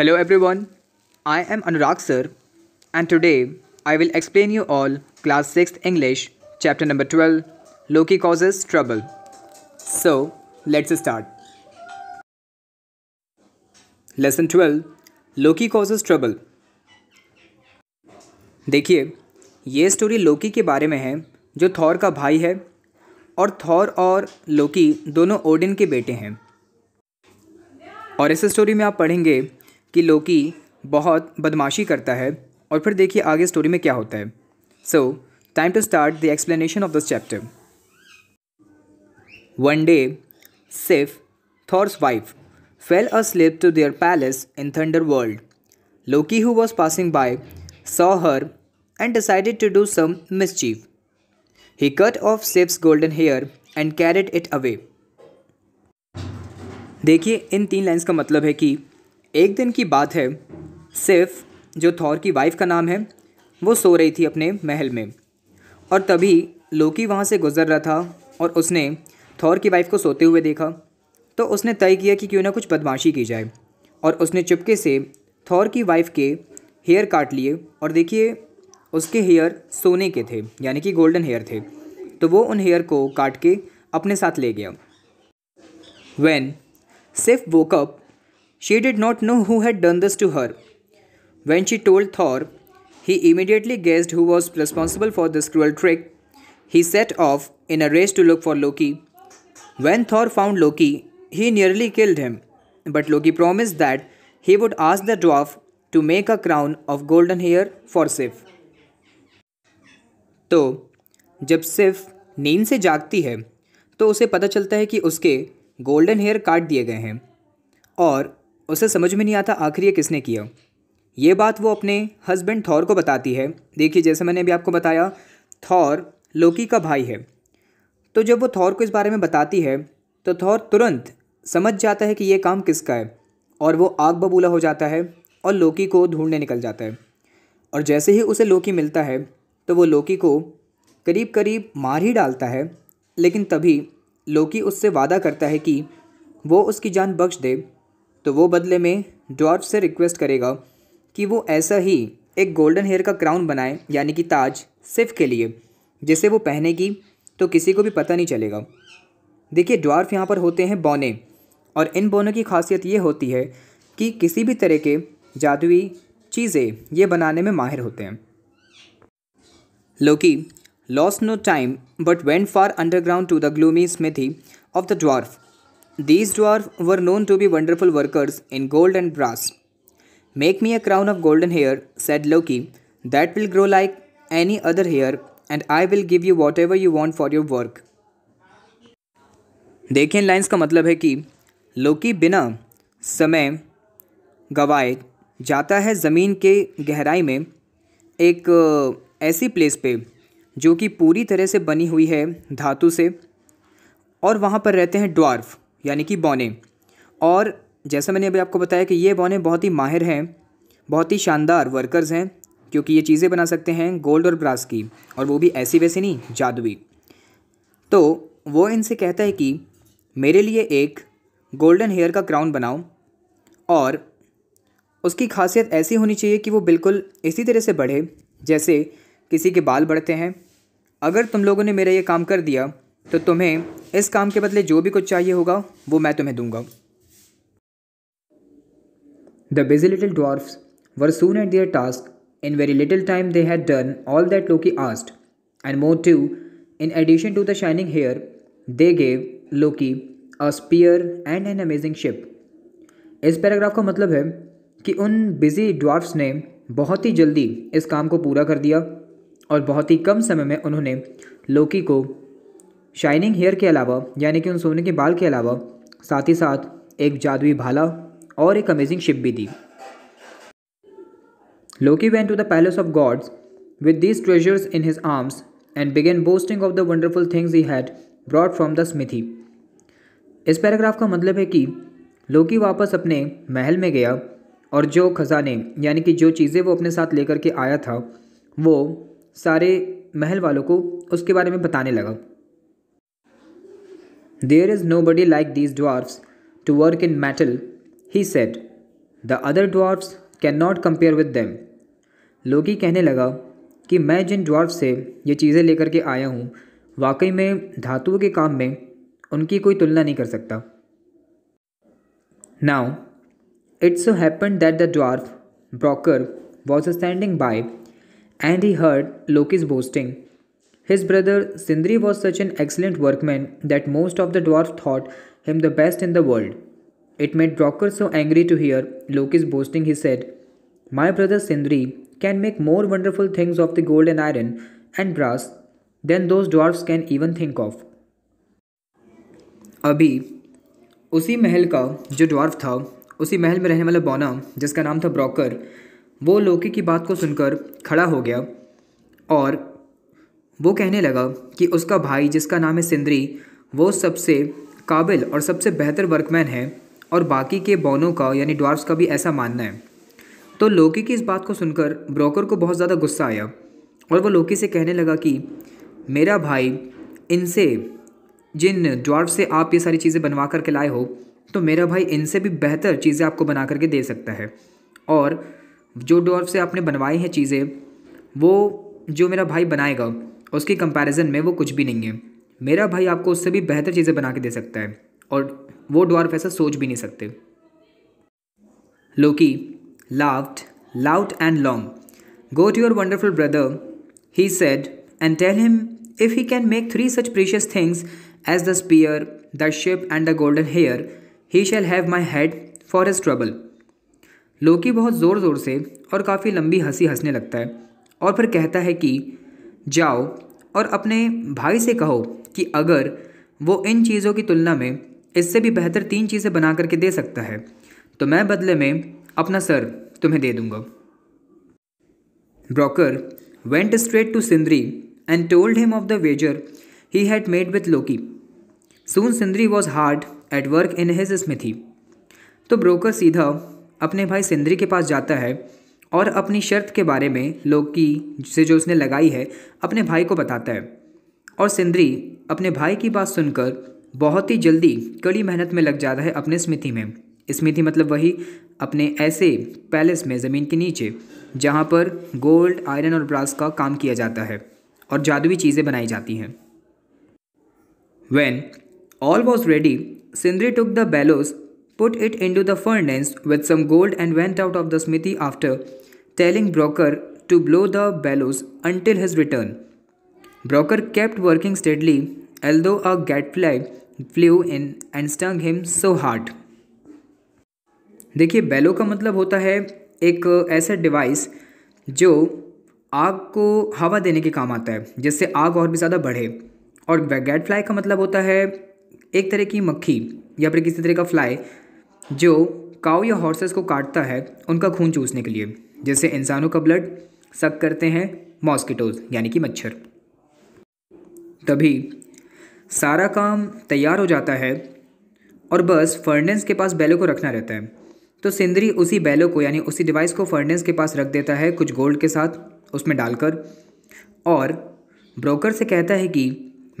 Hello everyone, I am Anurag sir and today I will explain you all class 6th English chapter number 12 Loki causes trouble. So let's start. Lesson 12 Loki causes trouble. देखिए ये story लोकी के बारे में है जो Thor का भाई है और थॉर और लोकी दोनों ओडिन के बेटे हैं और इस स्टोरी में आप पढ़ेंगे कि लोकी बहुत बदमाशी करता है और फिर देखिए आगे स्टोरी में क्या होता है so time to start the explanation of this chapter one day Sif Thor's wife fell asleep to their palace in Thunder World Loki who was passing by saw her and decided to do some mis mischief he cut off Sif's golden hair and carried it away देखिए इन तीन lines का मतलब है कि एक दिन की बात है सिर्फ जो थौर की वाइफ का नाम है वो सो रही थी अपने महल में और तभी लोकी वहाँ से गुजर रहा था और उसने थौर की वाइफ को सोते हुए देखा तो उसने तय किया कि क्यों ना कुछ बदमाशी की जाए और उसने चुपके से थौर की वाइफ के हेयर काट लिए और देखिए उसके हेयर सोने के थे यानी कि गोल्डन हेयर थे तो वो उन हेयर को काट के अपने साथ ले गया when Sif woke up She did not know who had done this to her. When she told Thor, he immediately guessed who was responsible for this cruel trick. He set off in a race to look for Loki. When Thor found Loki, he nearly killed him, but Loki promised that he would ask the dwarf to make a crown of golden hair for Sif. तो जब सिफ नींद से जागती है तो उसे पता चलता है कि उसके गोल्डन हेयर काट दिए गए हैं और उसे समझ में नहीं आता आखिर ये किसने किया ये बात वो अपने हस्बैंड थॉर को बताती है देखिए जैसे मैंने अभी आपको बताया थॉर लोकी का भाई है तो जब वो थॉर को इस बारे में बताती है तो थॉर तुरंत समझ जाता है कि ये काम किसका है और वो आग बबूला हो जाता है और लोकी को ढूंढने निकल जाता है और जैसे ही उसे लोकी मिलता है तो वो लोकी को करीब करीब मार ही डालता है लेकिन तभी लोकी उससे वादा करता है कि वो उसकी जान बख्श दे तो वो बदले में डॉर्फ से रिक्वेस्ट करेगा कि वो ऐसा ही एक गोल्डन हेयर का क्राउन बनाए यानी कि ताज सिर्फ के लिए जिसे वो पहनेगी तो किसी को भी पता नहीं चलेगा देखिए डॉर्फ यहाँ पर होते हैं बौने और इन बौनों की खासियत ये होती है कि किसी भी तरह के जादुई चीज़ें ये बनाने में माहिर होते हैं Loki lost no time but went far underground to the gloomy smithy of the dwarf These dwarfs were known to be wonderful workers in gold and brass. Make me a crown of golden hair, said Loki, that will grow like any other hair, and I will give you whatever you want for your work. देखिए इन lines का मतलब है कि लोकी बिना समय गवाए जाता है ज़मीन के गहराई में एक ऐसी प्लेस पे जो कि पूरी तरह से बनी हुई है धातु से और वहाँ पर रहते हैं ड्वार्फ़ यानी कि बौने और जैसा मैंने अभी आपको बताया कि ये बौने बहुत ही माहिर हैं बहुत ही शानदार वर्कर्स हैं क्योंकि ये चीज़ें बना सकते हैं गोल्ड और ब्रास की और वो भी ऐसी वैसी नहीं जादुई तो वो इनसे कहता है कि मेरे लिए एक गोल्डन हेयर का क्राउन बनाओ और उसकी खासियत ऐसी होनी चाहिए कि वो बिल्कुल इसी तरह से बढ़े जैसे किसी के बाल बढ़ते हैं अगर तुम लोगों ने मेरा ये काम कर दिया तो तुम्हें इस काम के बदले जो भी कुछ चाहिए होगा वो मैं तुम्हें दूंगा the busy little dwarf were soon at their task in very little time they had done all that Loki asked and more too in addition to the shining hair they gave Loki a spear and an amazing ship इस paragraph का मतलब है कि उन busy डॉर्फ्स ने बहुत ही जल्दी इस काम को पूरा कर दिया और बहुत ही कम समय में उन्होंने लोकी को शाइनिंग हेयर के अलावा यानी कि उन सोने के बाल के अलावा साथ ही साथ एक जादुई भाला और एक अमेजिंग शिप भी दी Loki went to the palace of gods with these treasures in his arms and began boasting of the wonderful things he had brought from the smithy इस पैराग्राफ का मतलब है कि लोकी वापस अपने महल में गया और जो खजाने यानी कि जो चीज़ें वो अपने साथ लेकर के आया था वो सारे महल वालों को उसके बारे में बताने लगा There is nobody like these dwarfs to work in metal, he said. The other dwarfs cannot compare with them. लोकी कहने लगा कि मैं जिन ड्वार्फ से ये चीज़ें लेकर के आया हूँ वाकई में धातुओं के काम में उनकी कोई तुलना नहीं कर सकता now it's happen that the dwarf Broker was standing by and he heard Loki's boasting His brother Sindri was such an excellent workman that most of the dwarfs thought him the best in the world. It made Brocker so angry to hear Loki's boasting, he said, My brother Sindri can make more wonderful things of the gold and iron and brass than those dwarfs can even think of. अभी उसी महल का जो dwarf था उसी महल में रहने वाला बोना जिसका नाम था ब्रोकर वो लोकी की बात को सुनकर खड़ा हो गया और वो कहने लगा कि उसका भाई जिसका नाम है सिंदरी वो सबसे काबिल और सबसे बेहतर वर्कमैन है और बाकी के बोनों का यानी ड्वार्फ्स का भी ऐसा मानना है तो लोकी की इस बात को सुनकर ब्रोकर को बहुत ज़्यादा गुस्सा आया और वो लोकी से कहने लगा कि मेरा भाई इनसे जिन ड्वार्फ से आप ये सारी चीज़ें बनवा करके लाए हो तो मेरा भाई इनसे भी बेहतर चीज़ें आपको बना करके दे सकता है और जो ड्वार्फ से आपने बनवाई हैं चीज़ें वो जो मेरा भाई बनाएगा उसकी कंपैरिजन में वो कुछ भी नहीं है मेरा भाई आपको उससे भी बेहतर चीज़ें बना के दे सकता है और वो डॉर्फ ऐसा सोच भी नहीं सकते Loki laughed loud and long go to your wonderful brother he said and tell him if he can make three such precious things as the spear the ship and the golden hair he shall have my head for his trouble Loki बहुत ज़ोर ज़ोर से और काफ़ी लंबी हंसी हंसने लगता है और फिर कहता है कि जाओ और अपने भाई से कहो कि अगर वो इन चीज़ों की तुलना में इससे भी बेहतर तीन चीज़ें बना करके दे सकता है तो मैं बदले में अपना सर तुम्हें दे दूंगा Broker went straight to Sindri and told him of the wager he had made with Loki soon Sindri was hard at work in his smithy तो ब्रोकर सीधा अपने भाई सिंदरी के पास जाता है और अपनी शर्त के बारे में लोकी से जो उसने लगाई है अपने भाई को बताता है और सिंदरी अपने भाई की बात सुनकर बहुत ही जल्दी कड़ी मेहनत में लग जाता है अपने स्मृति में स्मृति मतलब वही अपने ऐसे पैलेस में ज़मीन के नीचे जहाँ पर गोल्ड आयरन और ब्रास का काम किया जाता है और जादुई चीज़ें बनाई जाती हैं all was ready Sindri took the the put it into the furnace with some gold and went out of the smithy after telling Broker to blow the bellows until his return. Broker kept working steadily, although a gadfly flew in and stung him so hard. देखिए बेलो का मतलब होता है एक ऐसा device जो आग को हवा देने के काम आता है जिससे आग और भी ज़्यादा बढ़े और गैट फ्लाई का मतलब होता है एक तरह की मक्खी या फिर किसी तरह का फ्लाई जो काऊ या हॉर्सेस को काटता है उनका खून चूसने के लिए जैसे इंसानों का ब्लड सक करते हैं मॉस्किटोज यानी कि मच्छर तभी सारा काम तैयार हो जाता है और बस फर्नेंस के पास बैलों को रखना रहता है तो सिंदरी उसी बैलों को यानी उसी डिवाइस को फर्नेंस के पास रख देता है कुछ गोल्ड के साथ उसमें डालकर और ब्रोकर से कहता है कि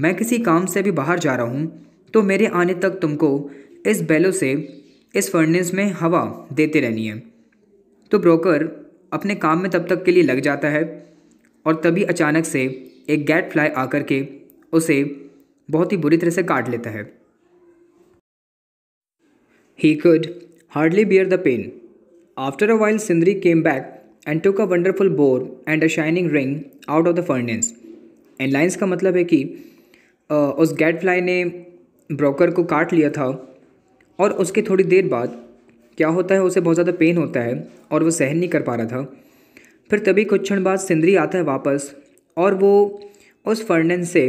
मैं किसी काम से भी बाहर जा रहा हूँ तो मेरे आने तक तुमको इस बैलों से इस फर्नेस में हवा देते रहनी है तो ब्रोकर अपने काम में तब तक के लिए लग जाता है और तभी अचानक से एक गैट फ्लाई आकर के उसे बहुत ही बुरी तरह से काट लेता है he could hardly bear the pain after a while Sindri came back and took a wonderful boar and a shining ring out of the furnace and lines का मतलब है कि उस गैट फ्लाई ने ब्रोकर को काट लिया था और उसके थोड़ी देर बाद क्या होता है उसे बहुत ज़्यादा पेन होता है और वो सहन नहीं कर पा रहा था फिर तभी कुछ क्षण बाद सिंदरी आता है वापस और वो उस फर्नेस से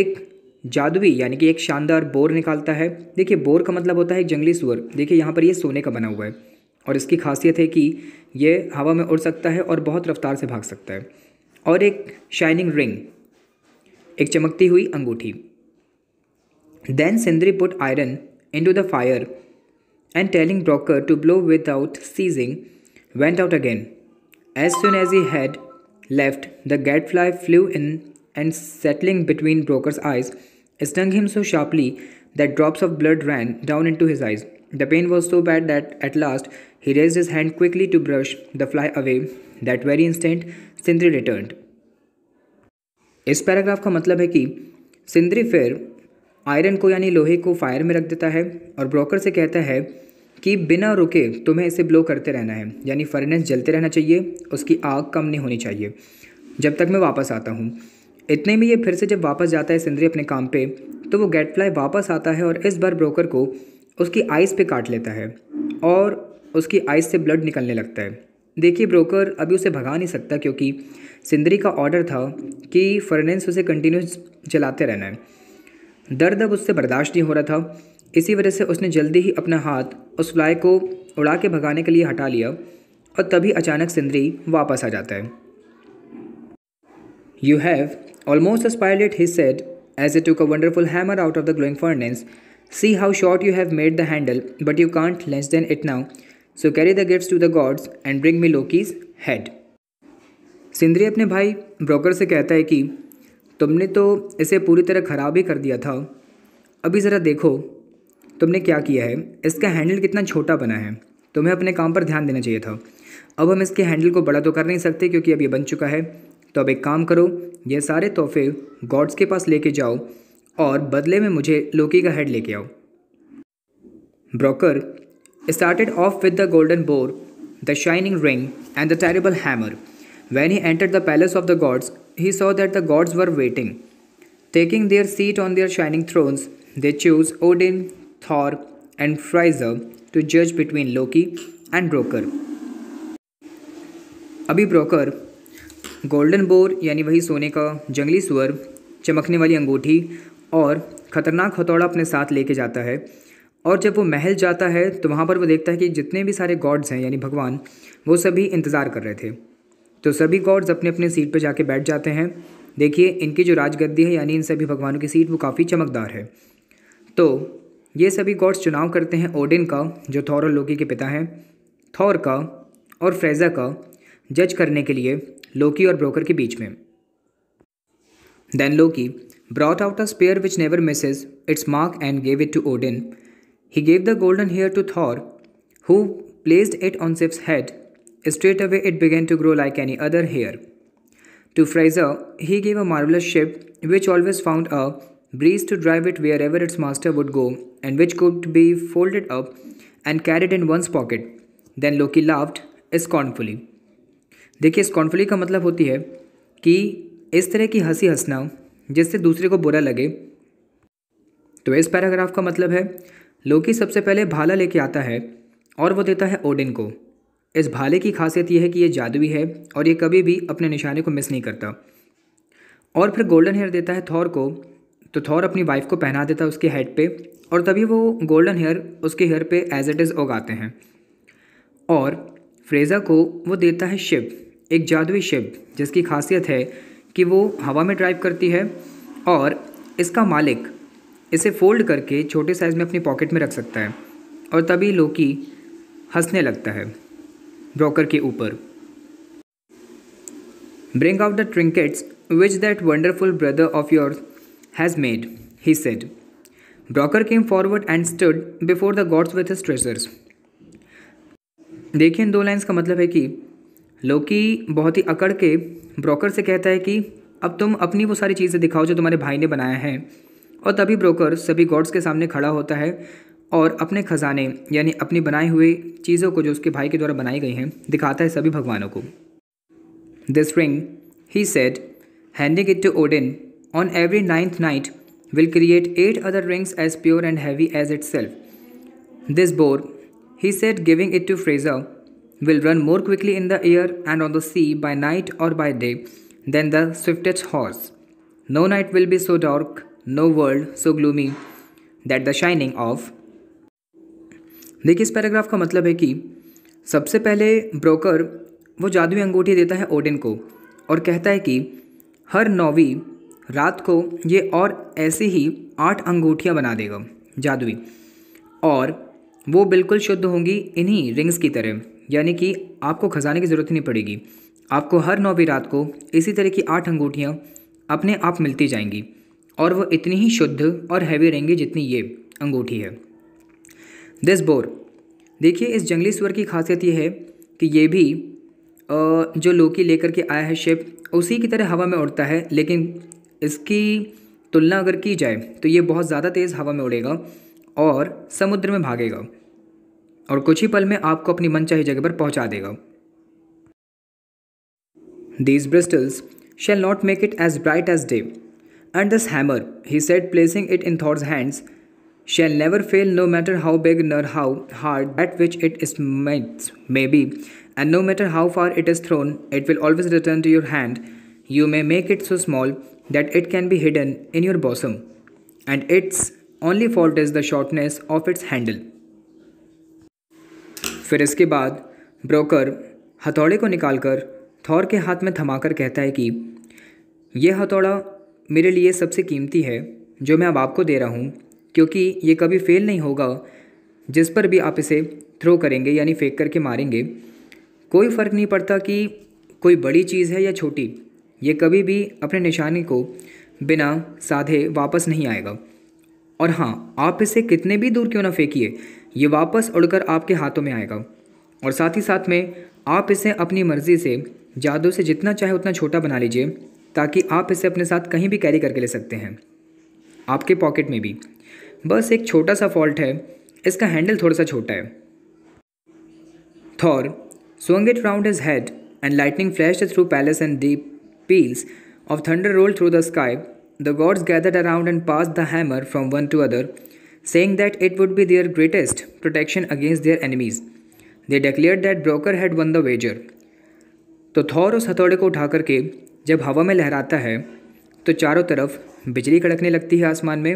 एक जादुई यानी कि एक शानदार बोर निकालता है देखिए बोर का मतलब होता है एक जंगली सुअर देखिए यहाँ पर ये सोने का बना हुआ है और इसकी खासियत है कि ये हवा में उड़ सकता है और बहुत रफ्तार से भाग सकता है और एक शाइनिंग रिंग एक चमकती हुई अंगूठी then Sindri put iron into the fire and telling Broker to blow without ceasing, went out again. As soon as he had left, the gadfly flew in and, settling between Broker's eyes, stung him so sharply that drops of blood ran down into his eyes. The pain was so bad that at last he raised his hand quickly to brush the fly away. That very instant, Sindri returned. इस paragraph का मतलब है कि सिंद्री फिर iron को यानी लोहे को फायर में रख देता है और ब्रोकर से कहता है कि बिना रुके तुम्हें इसे ब्लो करते रहना है यानी फर्नेस जलते रहना चाहिए उसकी आग कम नहीं होनी चाहिए जब तक मैं वापस आता हूँ इतने में ये फिर से जब वापस जाता है सिंदरी अपने काम पे तो वो गेटफ्लाई वापस आता है और इस बार ब्रोकर को उसकी आइस पे काट लेता है और उसकी आइस से ब्लड निकलने लगता है देखिए ब्रोकर अभी उसे भगा नहीं सकता क्योंकि सिंदरी का ऑर्डर था कि फर्नेंस उसे कंटिन्यूस चलाते रहना है दर्द अब उससे बर्दाश्त नहीं हो रहा था इसी वजह से उसने जल्दी ही अपना हाथ उस फ्लाई को उड़ा के भगाने के लिए हटा लिया और तभी अचानक सिंदरी वापस आ जाता है you have almost a spoilt he said as he took a wonderful hammer out of the glowing furnace see how short you have made the handle but you can't less than it now so carry the gift to the gods and bring me Loki's head Sindri अपने भाई broker से कहता है कि तुमने तो इसे पूरी तरह ख़राब ही कर दिया था अभी ज़रा देखो तुमने क्या किया है इसका हैंडल कितना छोटा बना है तुम्हें अपने काम पर ध्यान देना चाहिए था अब हम इसके हैंडल को बड़ा तो कर नहीं सकते क्योंकि अब ये बन चुका है तो अब एक काम करो ये सारे तोहफे गॉड्स के पास लेके जाओ और बदले में मुझे लोकी का हेड लेके आओ Brokkr started off with the golden boar the shining ring and the terrible hammer When he entered the palace of the gods, he saw that the gods were waiting. Taking their seat on their shining thrones, they chose Odin, Thor, and Freyr to judge between Loki and broker अभी Brokkr golden boar यानी वही सोने का जंगली सुअर चमकने वाली अंगूठी और ख़तरनाक हथौड़ा अपने साथ लेके जाता है और जब वो महल जाता है तो वहाँ पर वो देखता है कि जितने भी सारे गॉड्स हैं यानी भगवान वो सभी इंतज़ार कर रहे थे तो सभी गॉड्स अपने अपने सीट पर जाके बैठ जाते हैं देखिए इनकी जो राजगद्दी है यानी इन सभी भगवानों की सीट वो काफ़ी चमकदार है तो ये सभी गॉड्स चुनाव करते हैं ओडिन का जो थौर और लोकी के पिता हैं थौर का और फ्रेजा का जज करने के लिए लोकी और ब्रोकर के बीच में then Loki brought out a spear which never misses its mark and gave it to Odin he gave the golden hair to Thor who placed it on Sif's head Straight away, it began to grow like any other hair. To Fraser, he gave a marvelous ship which always found a breeze to drive it wherever its master would go, and which could be folded up and carried in one's pocket. Then Loki laughed scornfully. देखिए स्कॉन्फुली का मतलब होती है कि इस तरह की हंसी हंसना जिससे दूसरे को बुरा लगे तो इस पैराग्राफ का मतलब है लोकी सबसे पहले भाला लेके आता है और वो देता है ओडिन को इस भाले की खासियत यह है कि ये जादुई है और ये कभी भी अपने निशाने को मिस नहीं करता और फिर गोल्डन हेयर देता है थौर को तो थौर अपनी वाइफ को पहना देता है उसके हेड पे और तभी वो गोल्डन हेयर उसके हेयर पे एज इट इज़ उगाते हैं और फ्रेज़ा को वो देता है शिप एक जादुई शिप जिसकी खासियत है कि वो हवा में ड्राइव करती है और इसका मालिक इसे फोल्ड करके छोटे साइज़ में अपनी पॉकेट में रख सकता है और तभी लोकी हंसने लगता है ब्रोकर के ऊपर bring out the trinkets which that wonderful brother of your has made he said Brokkr came forward and stood before the gods with his treasures देखिए इन दो लाइन्स का मतलब है कि लोकी बहुत ही अकड़ के ब्रोकर से कहता है कि अब तुम अपनी वो सारी चीज़ें दिखाओ जो तुम्हारे भाई ने बनाया है और तभी ब्रोकर सभी गॉड्स के सामने खड़ा होता है और अपने खजाने यानी अपनी बनाए हुए चीज़ों को जो उसके भाई के द्वारा बनाई गई हैं दिखाता है सभी भगवानों को this ring he said handing it to Odin on every ninth night will create eight other rings as pure and heavy as itself this boar he said giving it to Freyr will run more quickly in the air and on the sea by night और by day than the swiftest horse no night will be so dark no world so gloomy that the shining of देखिए इस paragraph का मतलब है कि सबसे पहले broker वो जादुई अंगूठी देता है ओडिन को और कहता है कि हर नौवीं रात को ये और ऐसे ही आठ अंगूठियाँ बना देगा जादुई और वो बिल्कुल शुद्ध होंगी इन्हीं रिंग्स की तरह यानी कि आपको खजाने की ज़रूरत नहीं पड़ेगी आपको हर नौवीं रात को इसी तरह की आठ अंगूठियाँ अपने आप मिलती जाएंगी और वो इतनी ही शुद्ध और हैवी रहेंगी जितनी ये अंगूठी है दिस बोर देखिए इस जंगली स्वर की खासियत ये है कि ये भी जो लोकी लेकर के आया है शिप उसी की तरह हवा में उड़ता है लेकिन इसकी तुलना अगर की जाए तो ये बहुत ज़्यादा तेज़ हवा में उड़ेगा और समुद्र में भागेगा और कुछ ही पल में आपको अपनी मनचाही जगह पर पहुंचा देगा these bristles shall not make it as bright as day and this hammer he said placing it in Thor's hands shall never fail no matter how big nor how hard that which it is meant may be and no matter how far it is thrown it will always return to your hand you may make it so small that it can be hidden in your bosom and its only fault is the shortness of its handle फिर इसके बाद broker हथौड़े को निकालकर Thor के हाथ में थमाकर कहता है कि यह हथौड़ा मेरे लिए सबसे कीमती है जो मैं अब आपको दे रहा हूँ क्योंकि ये कभी फेल नहीं होगा जिस पर भी आप इसे थ्रो करेंगे यानी फेंक करके मारेंगे कोई फ़र्क नहीं पड़ता कि कोई बड़ी चीज़ है या छोटी ये कभी भी अपने निशाने को बिना साधे वापस नहीं आएगा और हाँ आप इसे कितने भी दूर क्यों ना फेंकिए ये वापस उड़कर आपके हाथों में आएगा और साथ ही साथ में आप इसे अपनी मर्ज़ी से जादू से जितना चाहे उतना छोटा बना लीजिए ताकि आप इसे अपने साथ कहीं भी कैरी करके ले सकते हैं आपके पॉकेट में भी बस एक छोटा सा फॉल्ट है इसका हैंडल थोड़ा सा छोटा है Thor swung it round his head and lightning flash through palace and deep peals of thunder roll through the sky the gods gathered around and pass the hammer from one to other saying that it would be their greatest protection against their enemies they declare that Brokkr had won the wager तो Thor उस हथौड़े को उठा करके जब हवा में लहराता है तो चारों तरफ बिजली कड़कने लगती है आसमान में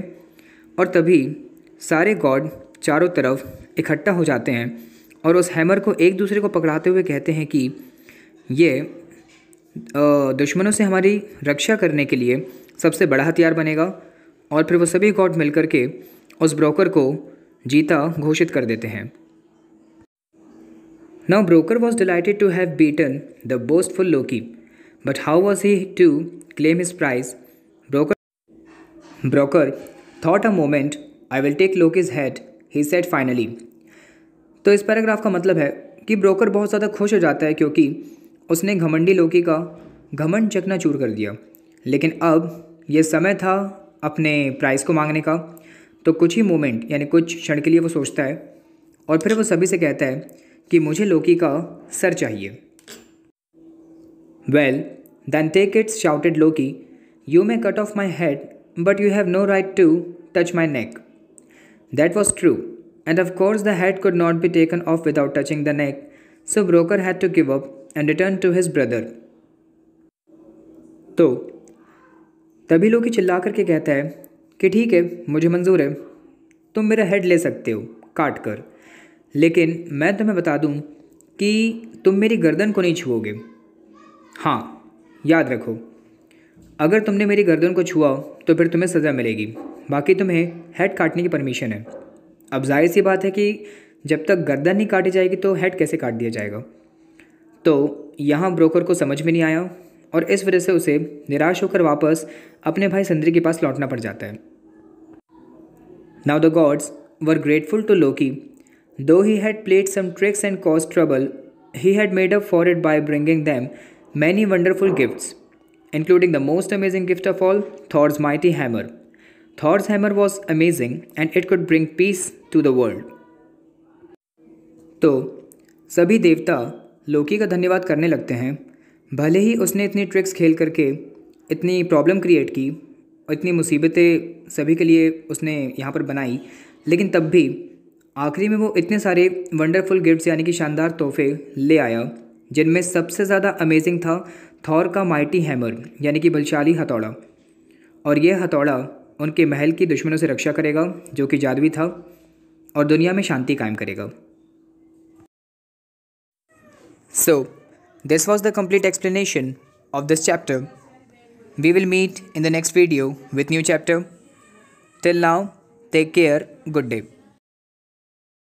और तभी सारे गॉड चारों तरफ इकट्ठा हो जाते हैं और उस हैमर को एक दूसरे को पकड़ाते हुए कहते हैं कि ये दुश्मनों से हमारी रक्षा करने के लिए सबसे बड़ा हथियार बनेगा और फिर वो सभी गॉड मिलकर के उस ब्रोकर को जीता घोषित कर देते हैं now Brokkr was delighted to have beaten the boastful Loki but how was he to claim his prize Brokkr Brokkr thought a moment I will take Loki's head he said finally तो इस paragraph का मतलब है कि broker बहुत ज़्यादा खुश हो जाता है क्योंकि उसने घमंडी लोकी का घमंड चकना चूर कर दिया लेकिन अब यह समय था अपने प्राइस को मांगने का तो कुछ ही मोमेंट यानी कुछ क्षण के लिए वो सोचता है और फिर वो सभी से कहता है कि मुझे लोकी का सर चाहिए well then take its shouted Loki you may cut off my head But you have no right to touch my neck. That was true, and of course the hat could not be taken off without touching the neck, so Broker had to give up and return to his brother. तो तभी लोग चिल्ला करके कहता है कि ठीक है मुझे मंजूर है तुम मेरा हेड ले सकते हो काट कर लेकिन मैं तुम्हें बता दूं कि तुम मेरी गर्दन को नहीं छुओगे हाँ याद रखो अगर तुमने मेरी गर्दन को छुआ तो फिर तुम्हें सज़ा मिलेगी बाकी तुम्हें हेड काटने की परमिशन है अब जाहिर सी बात है कि जब तक गर्दन नहीं काटी जाएगी तो हेड कैसे काट दिया जाएगा तो यहाँ ब्रोकर को समझ में नहीं आया और इस वजह से उसे निराश होकर वापस अपने भाई संद्री के पास लौटना पड़ जाता है now the gods were grateful to Loki though he had played some tricks and caused trouble he had made up for it by bringing them many wonderful gifts including the most amazing gift of all, Thor's mighty hammer. Thor's hammer was amazing and it could bring peace to the world. तो सभी देवता लोकी का धन्यवाद करने लगते हैं भले ही उसने इतनी ट्रिक्स खेल करके इतनी प्रॉब्लम क्रिएट की और इतनी मुसीबतें सभी के लिए उसने यहाँ पर बनाई लेकिन तब भी आखिरी में वो इतने सारे वंडरफुल गिफ्ट्स यानी कि शानदार तोहफे ले आया जिनमें सबसे ज़्यादा अमेजिंग था थौर का माइटी हैमर यानी कि बलशाली हथौड़ा और यह हथौड़ा उनके महल की दुश्मनों से रक्षा करेगा जो कि जादवी था और दुनिया में शांति कायम करेगा so this was the complete explanation of this chapter we will meet in the next video with new chapter till now take care good day